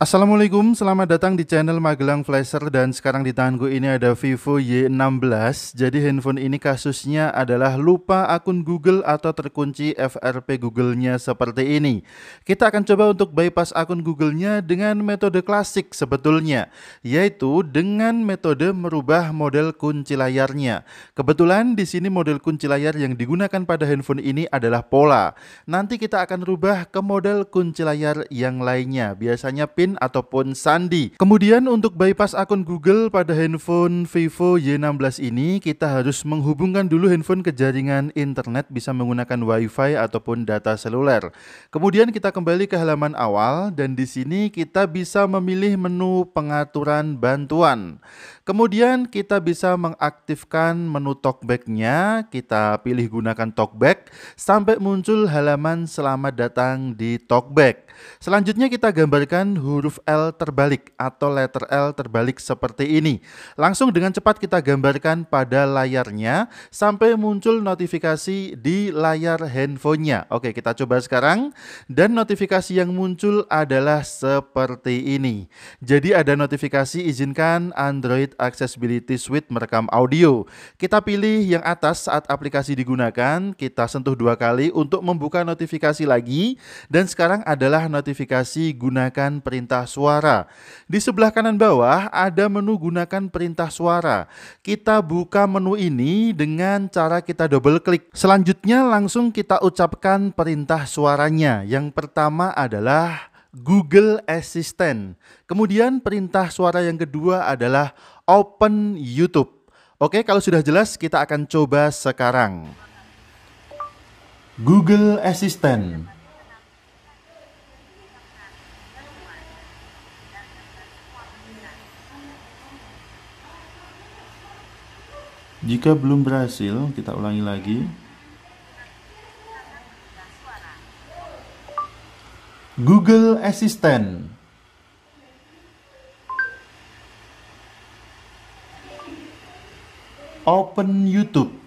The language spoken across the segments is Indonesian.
Assalamualaikum, selamat datang di channel Magelang Flasher dan sekarang di tanganku ini ada Vivo Y16 Jadi handphone ini kasusnya adalah lupa akun Google atau terkunci FRP Google-nya seperti ini Kita akan coba untuk bypass akun Google-nya dengan metode klasik sebetulnya Yaitu dengan metode merubah model kunci layarnya Kebetulan di sini model kunci layar yang digunakan pada handphone ini adalah pola Nanti kita akan rubah ke model kunci layar yang lainnya Biasanya pin pin ataupun sandi. Kemudian untuk bypass akun Google pada handphone Vivo Y16 ini kita harus menghubungkan dulu handphone ke jaringan internet bisa menggunakan WiFi ataupun data seluler. Kemudian kita kembali ke halaman awal dan di sini kita bisa memilih menu pengaturan bantuan. Kemudian kita bisa mengaktifkan menu talkbacknya, kita pilih gunakan talkback sampai muncul halaman selamat datang di talkback. Selanjutnya kita gambarkan huruf huruf L terbalik atau letter L terbalik seperti ini. Langsung dengan cepat kita gambarkan pada layarnya sampai muncul notifikasi di layar handphonenya. Oke, kita coba sekarang. Dan notifikasi yang muncul adalah seperti ini. Jadi ada notifikasi izinkan Android Accessibility Suite merekam audio. Kita pilih yang atas saat aplikasi digunakan, kita sentuh dua kali untuk membuka notifikasi lagi. Dan sekarang adalah notifikasi gunakan perintah perintah suara. Di sebelah kanan bawah ada menu gunakan perintah suara. Kita buka menu ini dengan cara kita double klik. Selanjutnya langsung kita ucapkan perintah suaranya. Yang pertama adalah Google Assistant. Kemudian perintah suara yang kedua adalah Open YouTube. Oke, kalau sudah jelas kita akan coba sekarang. Google Assistant Jika belum berhasil, kita ulangi lagi. Google Assistant. Open YouTube.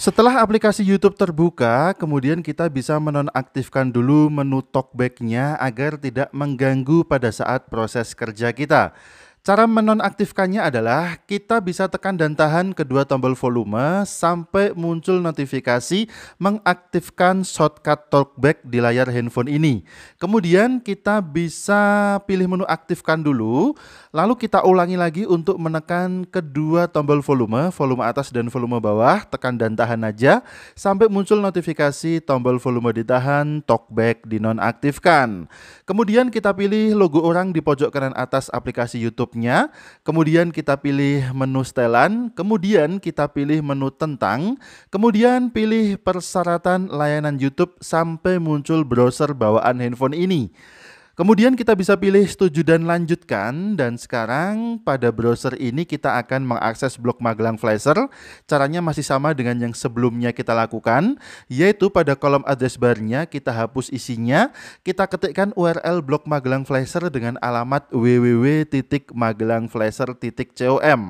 Setelah aplikasi YouTube terbuka, kemudian kita bisa menonaktifkan dulu menu talkbacknya agar tidak mengganggu pada saat proses kerja kita. Cara menonaktifkannya adalah kita bisa tekan dan tahan kedua tombol volume sampai muncul notifikasi mengaktifkan shortcut talkback di layar handphone ini. Kemudian kita bisa pilih menu aktifkan dulu, lalu kita ulangi lagi untuk menekan kedua tombol volume, volume atas dan volume bawah, tekan dan tahan aja sampai muncul notifikasi tombol volume ditahan, talkback dinonaktifkan. Kemudian kita pilih logo orang di pojok kanan atas aplikasi YouTube kemudian kita pilih menu setelan, kemudian kita pilih menu tentang, kemudian pilih persyaratan layanan YouTube sampai muncul browser bawaan handphone ini. Kemudian kita bisa pilih setuju dan lanjutkan dan sekarang pada browser ini kita akan mengakses blog Magelang Flasher. Caranya masih sama dengan yang sebelumnya kita lakukan, yaitu pada kolom address barnya kita hapus isinya, kita ketikkan URL blog Magelang Flasher dengan alamat www.magelangflasher.com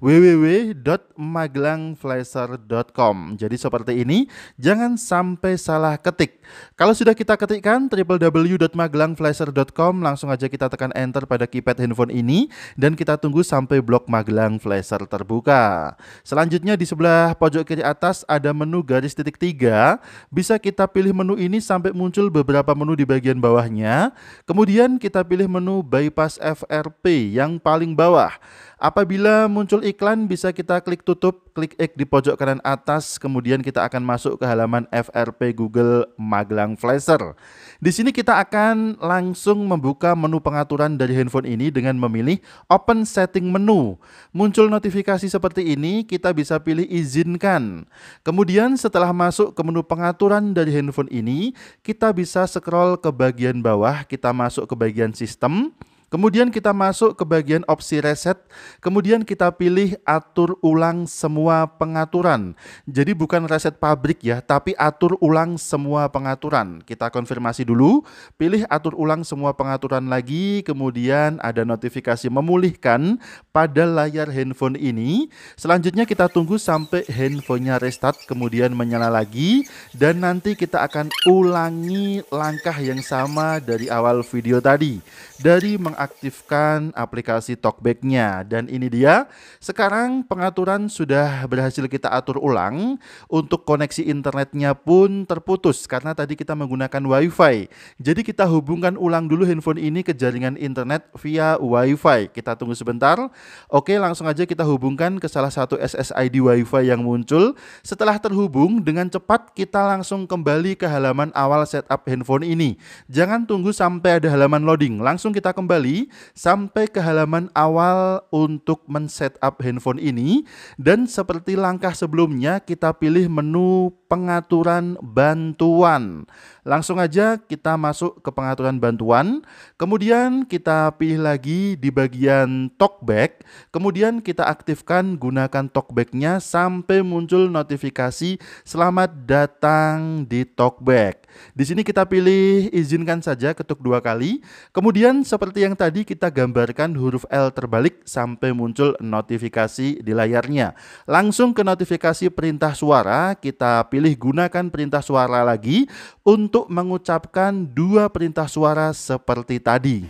www.magelangflasher.com Jadi seperti ini, jangan sampai salah ketik. Kalau sudah kita ketikkan www.magelangflasher flasher.com langsung aja kita tekan enter pada keypad handphone ini dan kita tunggu sampai blok Magelang Flasher terbuka. Selanjutnya di sebelah pojok kiri atas ada menu garis titik tiga. Bisa kita pilih menu ini sampai muncul beberapa menu di bagian bawahnya. Kemudian kita pilih menu bypass FRP yang paling bawah. Apabila muncul iklan bisa kita klik tutup, klik X di pojok kanan atas, kemudian kita akan masuk ke halaman FRP Google Magelang Flasher. Di sini kita akan langsung membuka menu pengaturan dari handphone ini dengan memilih Open Setting Menu. Muncul notifikasi seperti ini, kita bisa pilih izinkan. Kemudian setelah masuk ke menu pengaturan dari handphone ini, kita bisa scroll ke bagian bawah, kita masuk ke bagian sistem. Kemudian kita masuk ke bagian opsi reset, kemudian kita pilih atur ulang semua pengaturan. Jadi bukan reset pabrik ya, tapi atur ulang semua pengaturan. Kita konfirmasi dulu, pilih atur ulang semua pengaturan lagi, kemudian ada notifikasi memulihkan pada layar handphone ini. Selanjutnya kita tunggu sampai handphonenya restart, kemudian menyala lagi, dan nanti kita akan ulangi langkah yang sama dari awal video tadi. Dari meng aktifkan aplikasi Talkback-nya. Dan ini dia, sekarang pengaturan sudah berhasil kita atur ulang. Untuk koneksi internetnya pun terputus karena tadi kita menggunakan WiFi. Jadi kita hubungkan ulang dulu handphone ini ke jaringan internet via WiFi. Kita tunggu sebentar. Oke, langsung aja kita hubungkan ke salah satu SSID WiFi yang muncul. Setelah terhubung, dengan cepat kita langsung kembali ke halaman awal setup handphone ini. Jangan tunggu sampai ada halaman loading. Langsung kita kembali kembali sampai ke halaman awal untuk men-setup handphone ini dan seperti langkah sebelumnya kita pilih menu pengaturan bantuan. Langsung aja kita masuk ke pengaturan bantuan, kemudian kita pilih lagi di bagian talkback, kemudian kita aktifkan gunakan talkbacknya sampai muncul notifikasi selamat datang di talkback. Di sini kita pilih izinkan saja ketuk dua kali, kemudian seperti yang tadi kita gambarkan huruf L terbalik sampai muncul notifikasi di layarnya. Langsung ke notifikasi perintah suara, kita pilih gunakan perintah suara lagi untuk untuk mengucapkan dua perintah suara seperti tadi.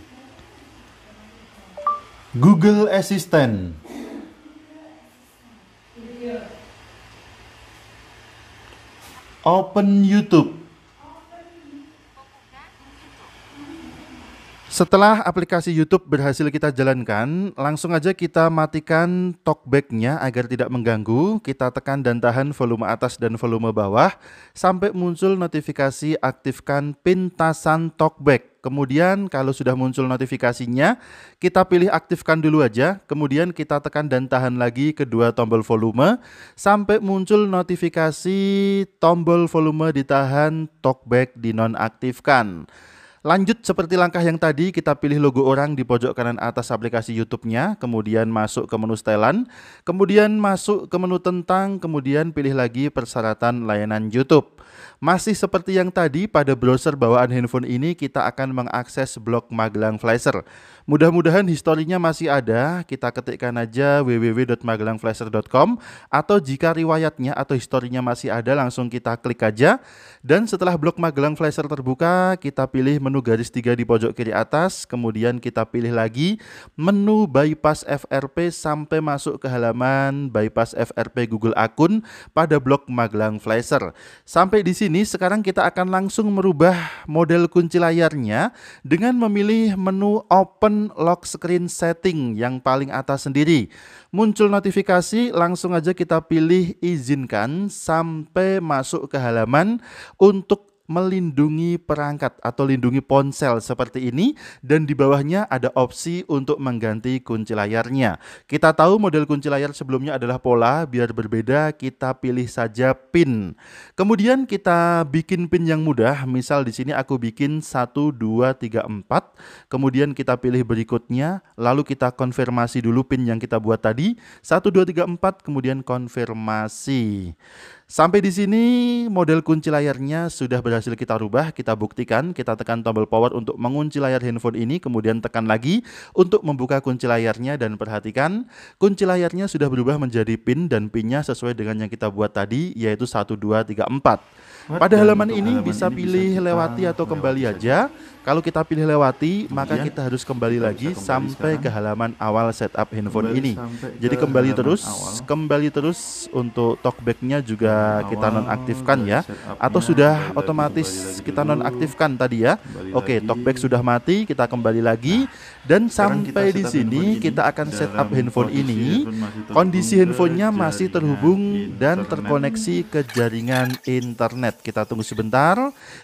Google Assistant Open YouTube Setelah aplikasi YouTube berhasil kita jalankan, langsung aja kita matikan talkbacknya agar tidak mengganggu. Kita tekan dan tahan volume atas dan volume bawah sampai muncul notifikasi aktifkan pintasan talkback. Kemudian kalau sudah muncul notifikasinya, kita pilih aktifkan dulu aja. Kemudian kita tekan dan tahan lagi kedua tombol volume sampai muncul notifikasi tombol volume ditahan talkback dinonaktifkan. Lanjut seperti langkah yang tadi, kita pilih logo orang di pojok kanan atas aplikasi YouTube-nya, kemudian masuk ke menu setelan, kemudian masuk ke menu tentang, kemudian pilih lagi persyaratan layanan YouTube. Masih seperti yang tadi, pada browser bawaan handphone ini kita akan mengakses blog Magelang Flasher. Mudah-mudahan historinya masih ada, kita ketikkan aja www.magelangflasher.com atau jika riwayatnya atau historinya masih ada langsung kita klik aja. Dan setelah blog Magelang Flasher terbuka, kita pilih menu menu garis tiga di pojok kiri atas, kemudian kita pilih lagi menu bypass FRP sampai masuk ke halaman bypass FRP Google akun pada blok Magelang Flasher. Sampai di sini sekarang kita akan langsung merubah model kunci layarnya dengan memilih menu Open Lock Screen Setting yang paling atas sendiri. Muncul notifikasi, langsung aja kita pilih izinkan sampai masuk ke halaman untuk melindungi perangkat atau lindungi ponsel seperti ini dan di bawahnya ada opsi untuk mengganti kunci layarnya. Kita tahu model kunci layar sebelumnya adalah pola, biar berbeda kita pilih saja pin. Kemudian kita bikin pin yang mudah, misal di sini aku bikin 1 2 3 4. Kemudian kita pilih berikutnya, lalu kita konfirmasi dulu pin yang kita buat tadi. 1 2 3 4 kemudian konfirmasi. Sampai di sini model kunci layarnya sudah berhasil kita rubah, kita buktikan, kita tekan tombol power untuk mengunci layar handphone ini, kemudian tekan lagi untuk membuka kunci layarnya dan perhatikan kunci layarnya sudah berubah menjadi pin dan pinnya sesuai dengan yang kita buat tadi yaitu 1234. Pada halaman ini bisa pilih lewati atau kembali aja. Saja kalau kita pilih lewati, Kemudian, maka iya. kita harus kembali kita lagi kembali sampai sekarang. ke halaman awal setup handphone kembali ini. Jadi kembali terus, awal. kembali terus untuk talkbacknya juga awal, kita nonaktifkan ya, atau sudah otomatis kita nonaktifkan tadi ya. Kembali Oke, lagi. talkback sudah mati, kita kembali lagi. Nah dan sampai di sini kita akan setup handphone ini. Kondisi handphonenya masih terhubung dan terkoneksi ke jaringan internet. Kita tunggu sebentar.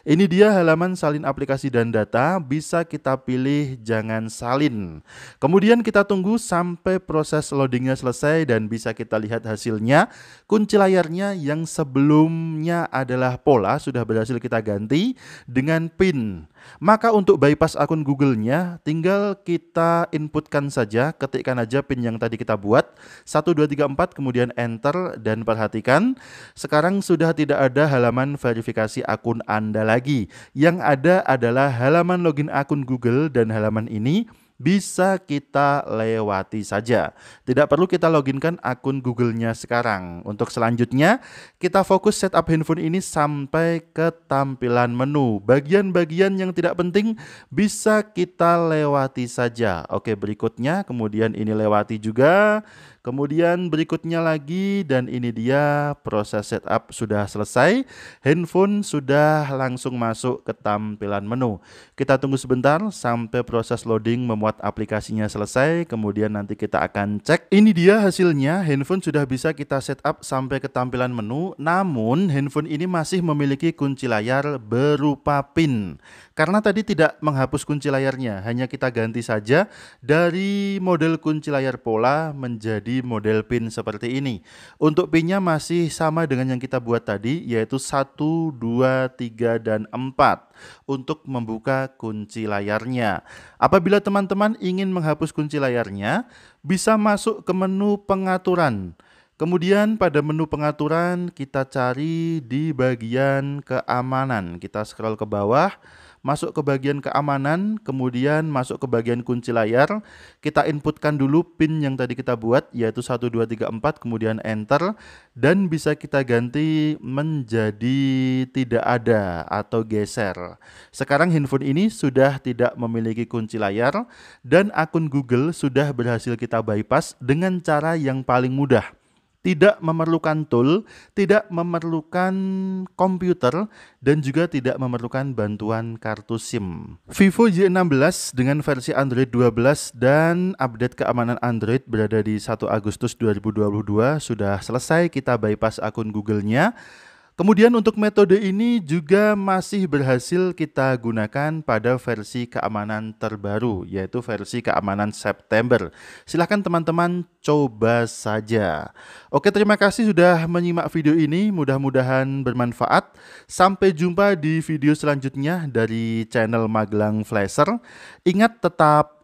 Ini dia halaman salin aplikasi dan data. Bisa kita pilih jangan salin. Kemudian kita tunggu sampai proses loadingnya selesai dan bisa kita lihat hasilnya. Kunci layarnya yang sebelumnya adalah pola sudah berhasil kita ganti dengan pin. Maka untuk bypass akun Google-nya tinggal kita inputkan saja, ketikkan aja pin yang tadi kita buat. 1, 2, 3, 4, kemudian enter dan perhatikan. Sekarang sudah tidak ada halaman verifikasi akun Anda lagi. Yang ada adalah halaman login akun Google dan halaman ini bisa kita lewati saja. Tidak perlu kita loginkan akun Google-nya sekarang. Untuk selanjutnya, kita fokus setup handphone ini sampai ke tampilan menu. Bagian-bagian yang tidak penting bisa kita lewati saja. Oke, berikutnya, kemudian ini lewati juga. Kemudian berikutnya lagi dan ini dia proses setup sudah selesai. Handphone sudah langsung masuk ke tampilan menu. Kita tunggu sebentar sampai proses loading memuat memuat aplikasinya selesai, kemudian nanti kita akan cek. Ini dia hasilnya, handphone sudah bisa kita setup sampai ke tampilan menu, namun handphone ini masih memiliki kunci layar berupa PIN. Karena tadi tidak menghapus kunci layarnya, hanya kita ganti saja dari model kunci layar pola menjadi model PIN seperti ini. Untuk PIN-nya masih sama dengan yang kita buat tadi, yaitu 1, 2, 3, dan 4 untuk membuka kunci layarnya. Apabila teman-teman ingin menghapus kunci layarnya, bisa masuk ke menu pengaturan. Kemudian pada menu pengaturan kita cari di bagian keamanan. Kita scroll ke bawah masuk ke bagian keamanan, kemudian masuk ke bagian kunci layar. Kita inputkan dulu pin yang tadi kita buat, yaitu 1234, kemudian enter. Dan bisa kita ganti menjadi tidak ada atau geser. Sekarang handphone ini sudah tidak memiliki kunci layar, dan akun Google sudah berhasil kita bypass dengan cara yang paling mudah tidak memerlukan tool, tidak memerlukan komputer, dan juga tidak memerlukan bantuan kartu SIM. Vivo Y16 dengan versi Android 12 dan update keamanan Android berada di 1 Agustus 2022 sudah selesai kita bypass akun Google-nya. Kemudian untuk metode ini juga masih berhasil kita gunakan pada versi keamanan terbaru, yaitu versi keamanan September. Silahkan teman-teman coba saja. Oke, terima kasih sudah menyimak video ini. Mudah-mudahan bermanfaat. Sampai jumpa di video selanjutnya dari channel Magelang Flasher. Ingat tetap